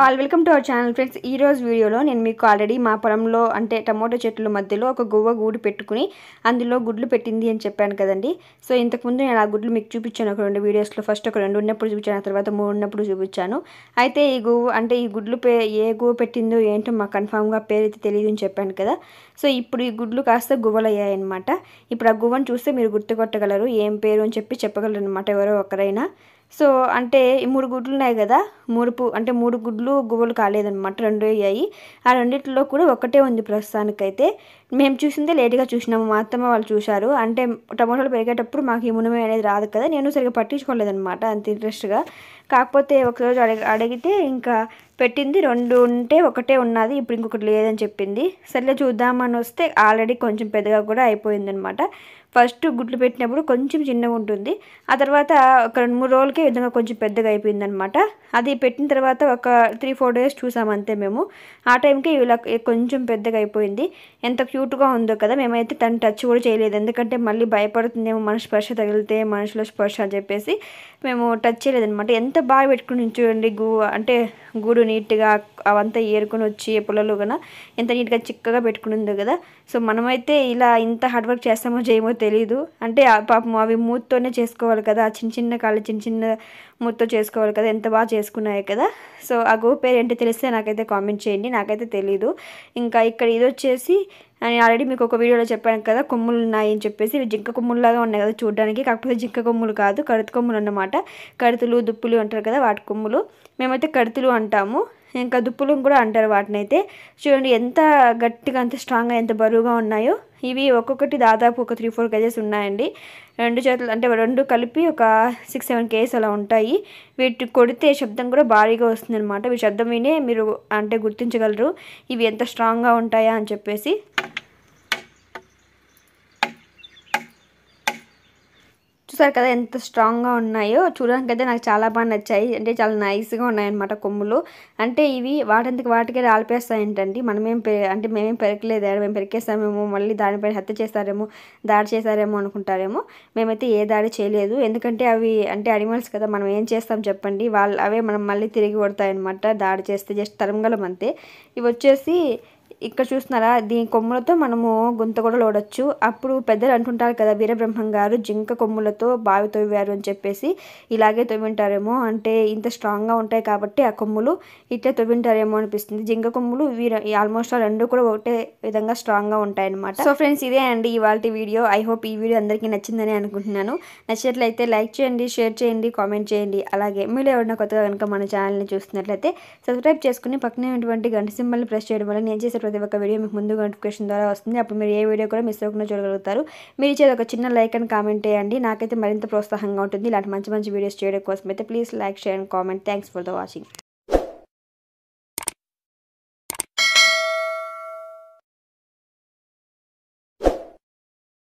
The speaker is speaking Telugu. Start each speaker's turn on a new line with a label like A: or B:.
A: all welcome to our channel friends ఈ రోజు వీడియోలో నేను మీకు ఆల్రెడీ మా పొలంలో అంటే టమోటో చెట్ల మధ్యలో ఒక గువ్వ గూడు పెట్టుకుని అందులో గుడ్లు పెట్టింది అని చెప్పాను కదండి సో ఇంతకుముందు నేను ఆ గుడ్లు మీకు చూపించాను ఒక రెండు వీడియోస్లో ఫస్ట్ ఒక రెండు ఉన్నప్పుడు చూపించాను తర్వాత మూడు ఉన్నప్పుడు చూపించాను అయితే ఈ గువ్వ అంటే ఈ గుడ్లు పే ఏ గువ్వ పెట్టిందో ఏంటో మాకు కన్ఫామ్గా అయితే తెలియదు అని చెప్పాను కదా సో ఇప్పుడు ఈ గుడ్లు కాస్త గువ్వలయ్యాయన్నమాట ఇప్పుడు ఆ గువ్వను చూస్తే మీరు గుర్తుకొట్టగలరు ఏం పేరు అని చెప్పి చెప్పగలరు అనమాట ఎవరో ఒకరైనా సో అంటే ఈ మూడు గుడ్లు ఉన్నాయి కదా మూడు అంటే మూడు గుడ్లు గువ్వలు కాలేదన్నమాట రెండు అయ్యాయి ఆ రెండిట్లో కూడా ఒకటే ఉంది ప్రస్తుతానికైతే మేము చూసిందే లేట్గా చూసినాము మా అత్తమ్మ వాళ్ళు చూశారు అంటే టమాటాలు పెరిగేటప్పుడు మాకు ఈ మునమే అనేది రాదు కదా నేను సరిగ్గా పట్టించుకోలేదనమాట అంత ఇంట్రెస్ట్గా కాకపోతే ఒకరోజు అడిగి అడిగితే ఇంకా పెట్టింది రెండు ఉంటే ఒకటే ఉన్నది ఇప్పుడు ఇంకొకటి లేదని చెప్పింది సర్లే చూద్దామని వస్తే ఆల్రెడీ కొంచెం పెద్దగా కూడా అయిపోయిందనమాట ఫస్ట్ గుడ్లు పెట్టినప్పుడు కొంచెం చిన్నగా ఉంటుంది ఆ తర్వాత ఒక రెండు మూడు రోజులకే విధంగా కొంచెం పెద్దగా అయిపోయిందనమాట అది పెట్టిన తర్వాత ఒక త్రీ ఫోర్ డేస్ చూసామంతే మేము ఆ టైంకి ఇలా కొంచెం పెద్దగా అయిపోయింది ఎంత క్యూ క్యూట్గా ఉందో కదా మేమైతే తను టచ్ కూడా చేయలేదు ఎందుకంటే మళ్ళీ భయపడుతుందేమో మన స్పర్శ తగిలితే మనుషుల స్పర్శ అని చెప్పేసి మేము టచ్ చేయలేదనమాట ఎంత బాగా పెట్టుకుని చూడండి గూ అంటే గూడు నీట్గా అవంతా ఏరుకొని వచ్చి పుల్లలు కన్నా ఎంత నీట్గా చిక్కగా పెట్టుకుని ఉందో కదా సో మనమైతే ఇలా ఇంత హార్డ్ వర్క్ చేస్తామో చేయమో తెలియదు అంటే పాపం అవి మూత్తోనే చేసుకోవాలి కదా చిన్న చిన్న కాళ్ళు చిన్న చిన్న మూత్తో చేసుకోవాలి కదా ఎంత బాగా చేసుకున్నాయి కదా సో ఆ గో పేరు ఏంటో తెలిస్తే నాకైతే కామెంట్ చేయండి నాకైతే తెలీదు ఇంకా ఇక్కడ ఇది వచ్చేసి నేను ఆల్రెడీ మీకు ఒక వీడియోలో చెప్పాను కదా కొమ్ములు ఉన్నాయని చెప్పేసి ఇవి జింక కొమ్ముల్లాగా ఉన్నాయి కదా చూడడానికి కాకపోతే జింక కొమ్ములు కాదు కడుతు కొమ్ములు అన్నమాట కడుతులు దుప్పులు అంటారు కదా వాటి కొమ్ములు మేమైతే కడుతులు అంటాము ఇంకా దుప్పులు కూడా అంటారు వాటినైతే చూడండి ఎంత గట్టిగా అంత స్ట్రాంగ్గా ఎంత బరువుగా ఉన్నాయో ఇవి ఒక్కొక్కటి దాదాపు ఒక త్రీ ఫోర్ కేజెస్ ఉన్నాయండి రెండు చేతులు అంటే రెండు కలిపి ఒక సిక్స్ సెవెన్ కేజెస్ అలా ఉంటాయి వీటి కొడితే శబ్దం కూడా భారీగా వస్తుందన్నమాట వీటి శబ్దం వినే మీరు అంటే గుర్తించగలరు ఇవి ఎంత స్ట్రాంగ్గా ఉంటాయా అని చెప్పేసి చూసారు కదా ఎంత స్ట్రాంగ్గా ఉన్నాయో చూడడానికి అయితే నాకు చాలా బాగా నచ్చాయి అంటే చాలా నైస్గా ఉన్నాయన్నమాట కొమ్ములు అంటే ఇవి వాటంతకు వాటికే రాలిపేస్తాయి ఏంటండి మనమేం అంటే మేమేం పెరకలేదు మేము పెరికేస్తామేమో మళ్ళీ దానిపై హత్య చేస్తారేమో దాడి చేస్తారేమో అనుకుంటారేమో మేమైతే ఏ దాడి చేయలేదు ఎందుకంటే అవి అంటే అనిమల్స్ కదా మనం ఏం చేస్తాం చెప్పండి వాళ్ళు అవే మనం మళ్ళీ తిరిగి కొడతాయన్నమాట దాడి చేస్తే జస్ట్ తరంగలం అంతే ఇవి వచ్చేసి ఇక్కడ చూస్తున్నారా దీని కొమ్ములతో మనము గుంత కూడా లోడొచ్చు అప్పుడు పెద్దలు అంటుంటారు కదా వీరబ్రహ్మం గారు జింక కొమ్ములతో బావి తవ్వారు అని చెప్పేసి ఇలాగే తోవింటారేమో అంటే ఇంత స్ట్రాంగ్గా ఉంటాయి కాబట్టి ఆ కొమ్ములు ఇట్లా తవ్వింటారేమో అనిపిస్తుంది జింక కొమ్ములు వీర ఆల్మోస్ట్ రెండు కూడా ఒకటే విధంగా స్ట్రాంగ్గా ఉంటాయన్నమాట సో ఫ్రెండ్స్ ఇదే అండి ఇవాళ వీడియో ఐ హోప్ ఈ వీడియో అందరికీ నచ్చిందని అనుకుంటున్నాను నచ్చినట్లయితే లైక్ చేయండి షేర్ చేయండి కామెంట్ చేయండి అలాగే మీరు ఎవరైనా కొత్తగా కనుక మన ఛానల్ని చూస్తున్నట్లయితే సబ్స్క్రైబ్ చేసుకుని పక్కనే ఉన్నటువంటి గంట సింబల్ని ప్రెస్ చేయడం వల్ల నేను చేసే చేసే ప్రతి ఒక్క వీడియో మీకు ముందుగా నోటిఫికేషన్ ద్వారా వస్తుంది అప్పుడు మీరు ఏ వీడియో కూడా మిస్ అవ్వకుండా చూడగలుగుతారు మీరు ఇచ్చేది ఒక చిన్న లైక్ అండ్ కామెంట్ చేయండి నాకైతే మరింత ప్రోత్సాహంగా ఉంటుంది ఇలాంటి మంచి మంచి వీడియోస్ చేయడం కోసం అయితే please like share and comment thanks for the watching